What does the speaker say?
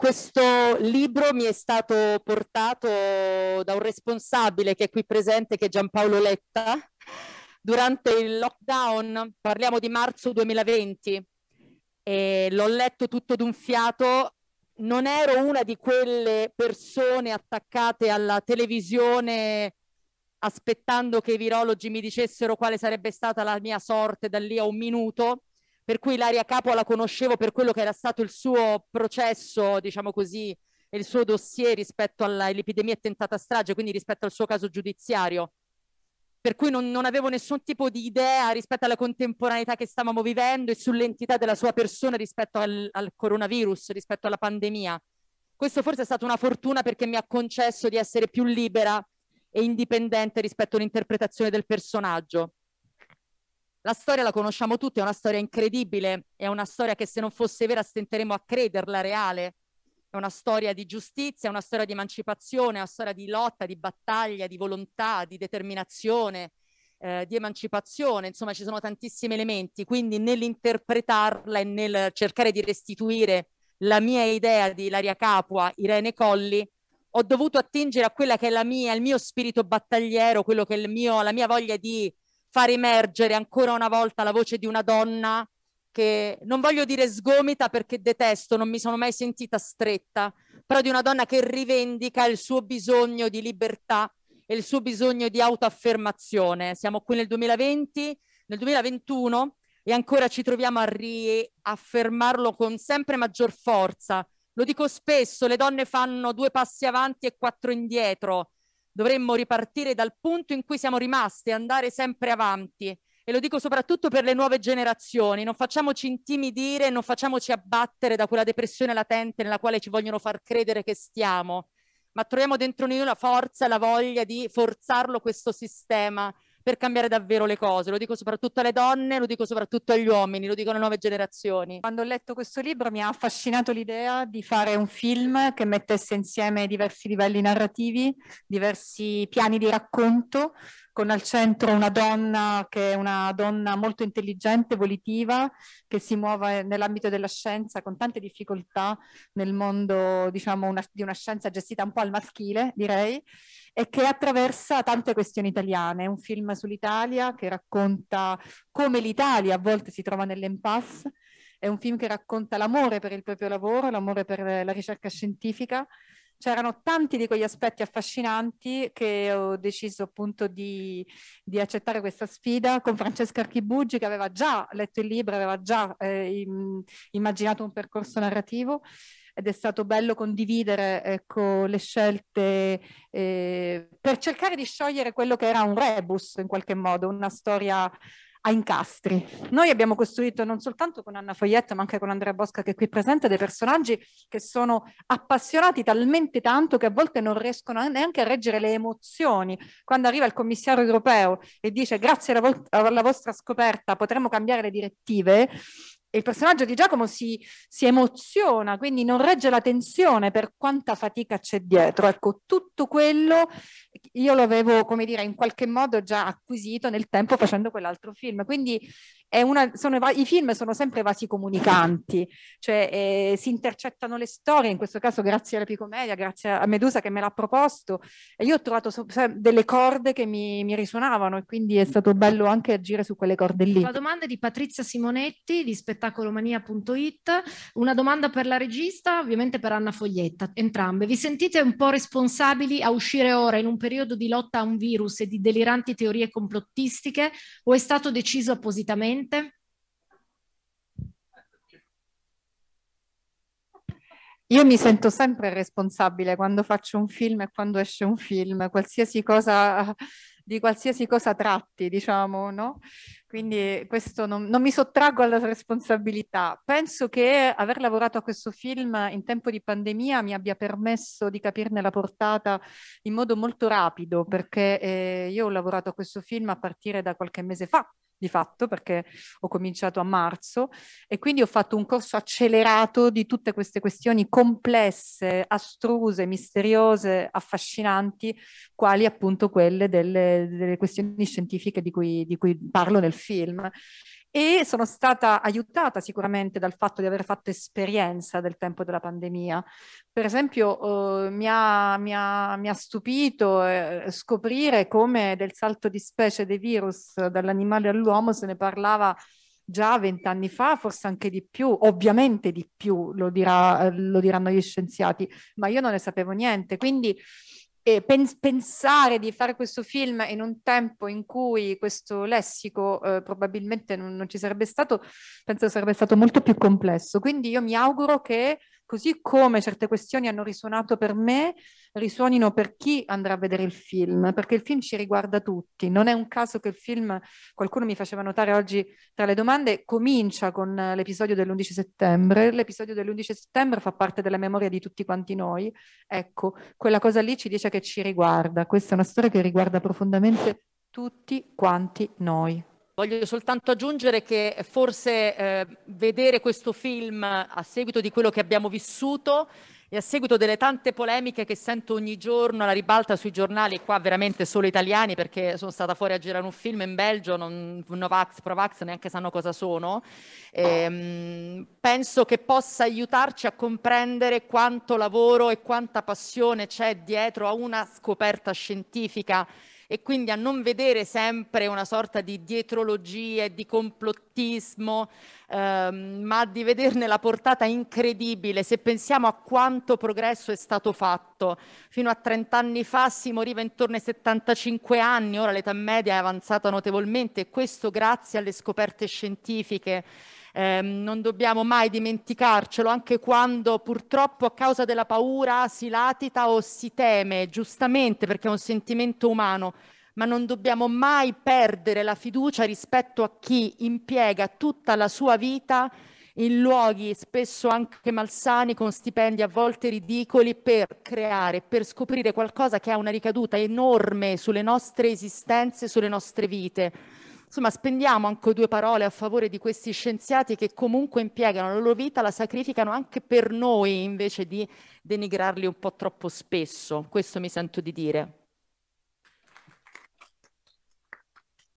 Questo libro mi è stato portato da un responsabile che è qui presente, che è Giampaolo Letta, durante il lockdown, parliamo di marzo 2020, e l'ho letto tutto d'un fiato. Non ero una di quelle persone attaccate alla televisione aspettando che i virologi mi dicessero quale sarebbe stata la mia sorte da lì a un minuto, per cui Ilaria Capua la conoscevo per quello che era stato il suo processo, diciamo così, e il suo dossier rispetto all'epidemia e tentata strage, quindi rispetto al suo caso giudiziario. Per cui non, non avevo nessun tipo di idea rispetto alla contemporaneità che stavamo vivendo e sull'entità della sua persona rispetto al, al coronavirus, rispetto alla pandemia. Questo forse è stata una fortuna perché mi ha concesso di essere più libera e indipendente rispetto all'interpretazione del personaggio la storia la conosciamo tutti, è una storia incredibile, è una storia che se non fosse vera stenteremo a crederla reale, è una storia di giustizia, è una storia di emancipazione, è una storia di lotta, di battaglia, di volontà, di determinazione, eh, di emancipazione, insomma ci sono tantissimi elementi, quindi nell'interpretarla e nel cercare di restituire la mia idea di Ilaria Capua, Irene Colli, ho dovuto attingere a quella che è la mia, il mio spirito battagliero, quello che è il mio, la mia voglia di far emergere ancora una volta la voce di una donna che non voglio dire sgomita perché detesto, non mi sono mai sentita stretta, però di una donna che rivendica il suo bisogno di libertà e il suo bisogno di autoaffermazione. Siamo qui nel 2020, nel 2021 e ancora ci troviamo a riaffermarlo con sempre maggior forza. Lo dico spesso, le donne fanno due passi avanti e quattro indietro Dovremmo ripartire dal punto in cui siamo rimasti andare sempre avanti. E lo dico soprattutto per le nuove generazioni. Non facciamoci intimidire, non facciamoci abbattere da quella depressione latente nella quale ci vogliono far credere che stiamo, ma troviamo dentro di noi la forza e la voglia di forzarlo questo sistema per cambiare davvero le cose. Lo dico soprattutto alle donne, lo dico soprattutto agli uomini, lo dico alle nuove generazioni. Quando ho letto questo libro mi ha affascinato l'idea di fare un film che mettesse insieme diversi livelli narrativi, diversi piani di racconto con al centro una donna che è una donna molto intelligente, volitiva, che si muove nell'ambito della scienza con tante difficoltà nel mondo diciamo, una, di una scienza gestita un po' al maschile, direi, e che attraversa tante questioni italiane. È un film sull'Italia che racconta come l'Italia a volte si trova nell'impasse, è un film che racconta l'amore per il proprio lavoro, l'amore per la ricerca scientifica c'erano tanti di quegli aspetti affascinanti che ho deciso appunto di, di accettare questa sfida con Francesca Archibugi che aveva già letto il libro, aveva già eh, im, immaginato un percorso narrativo ed è stato bello condividere ecco, le scelte eh, per cercare di sciogliere quello che era un rebus in qualche modo, una storia a incastri. Noi abbiamo costruito non soltanto con Anna Foglietta ma anche con Andrea Bosca che è qui presente dei personaggi che sono appassionati talmente tanto che a volte non riescono neanche a reggere le emozioni. Quando arriva il commissario europeo e dice grazie alla, vo alla vostra scoperta potremo cambiare le direttive, il personaggio di Giacomo si, si, emoziona, quindi non regge la tensione per quanta fatica c'è dietro. Ecco, tutto quello io l'avevo, come dire, in qualche modo già acquisito nel tempo facendo quell'altro film. Quindi una, sono, i film sono sempre vasi comunicanti, cioè eh, si intercettano le storie, in questo caso grazie alla Picomedia, grazie a Medusa che me l'ha proposto, e io ho trovato so, delle corde che mi, mi, risuonavano e quindi è stato bello anche agire su quelle corde lì. La domanda è di Patrizia Simonetti di spettacolomania.it, una domanda per la regista, ovviamente per Anna Foglietta, entrambe. Vi sentite un po' responsabili a uscire ora in un periodo di lotta a un virus e di deliranti teorie complottistiche o è stato deciso appositamente? presente? Io mi sento sempre responsabile quando faccio un film e quando esce un film, qualsiasi cosa, di qualsiasi cosa tratti, diciamo, no? Quindi questo non, non mi sottraggo alla responsabilità. Penso che aver lavorato a questo film in tempo di pandemia mi abbia permesso di capirne la portata in modo molto rapido, perché eh, io ho lavorato a questo film a partire da qualche mese fa, di fatto perché ho cominciato a marzo e quindi ho fatto un corso accelerato di tutte queste questioni complesse, astruse, misteriose, affascinanti, quali appunto quelle delle, delle questioni scientifiche di cui, di cui parlo nel film e sono stata aiutata sicuramente dal fatto di aver fatto esperienza del tempo della pandemia. Per esempio eh, mi, ha, mi, ha, mi, ha, stupito eh, scoprire come del salto di specie dei virus dall'animale all'uomo se ne parlava già vent'anni fa, forse anche di più, ovviamente di più, lo, dirà, lo, diranno gli scienziati, ma io non ne sapevo niente. Quindi e pens- pensare di fare questo film in un tempo in cui questo lessico eh, probabilmente non, non, ci sarebbe stato, penso sarebbe stato molto più complesso. Quindi io mi auguro che così come certe questioni hanno risuonato per me, risuonino per chi andrà a vedere il film, perché il film ci riguarda tutti. Non è un caso che il film, qualcuno mi faceva notare oggi tra le domande, comincia con eh, l'episodio dell'11 settembre. L'episodio dell'11 settembre fa parte della memoria di tutti quanti noi. Ecco, quella cosa lì ci dice che ci riguarda. Questa è una storia che riguarda profondamente tutti quanti noi. Voglio soltanto aggiungere che forse eh, vedere questo film a seguito di quello che abbiamo vissuto e a seguito delle tante polemiche che sento ogni giorno alla ribalta sui giornali, qua veramente solo italiani perché sono stata fuori a girare un film in Belgio, non, Novax, Provax neanche sanno cosa sono, e, ehm, penso che possa aiutarci a comprendere quanto lavoro e quanta passione c'è dietro a una scoperta scientifica e quindi a non vedere sempre una sorta di dietrologia e di complottismo, ehm, ma di vederne la portata incredibile se pensiamo a quanto progresso è stato fatto. Fino a 30 anni fa si moriva intorno ai 75 anni, ora l'età media è avanzata notevolmente e questo grazie alle scoperte scientifiche Ehm, non dobbiamo mai dimenticarcelo anche quando purtroppo a causa della paura si latita o si teme, giustamente perché è un sentimento umano ma non dobbiamo mai perdere la fiducia rispetto a chi impiega tutta la sua vita in luoghi spesso anche malsani, con stipendi a volte ridicoli, per creare, per scoprire qualcosa che ha una ricaduta enorme sulle nostre esistenze, sulle nostre vite. Insomma, spendiamo anche due parole a favore di questi scienziati che comunque impiegano la loro vita, la sacrificano anche per noi invece di denigrarli un po' troppo spesso. Questo mi sento di dire.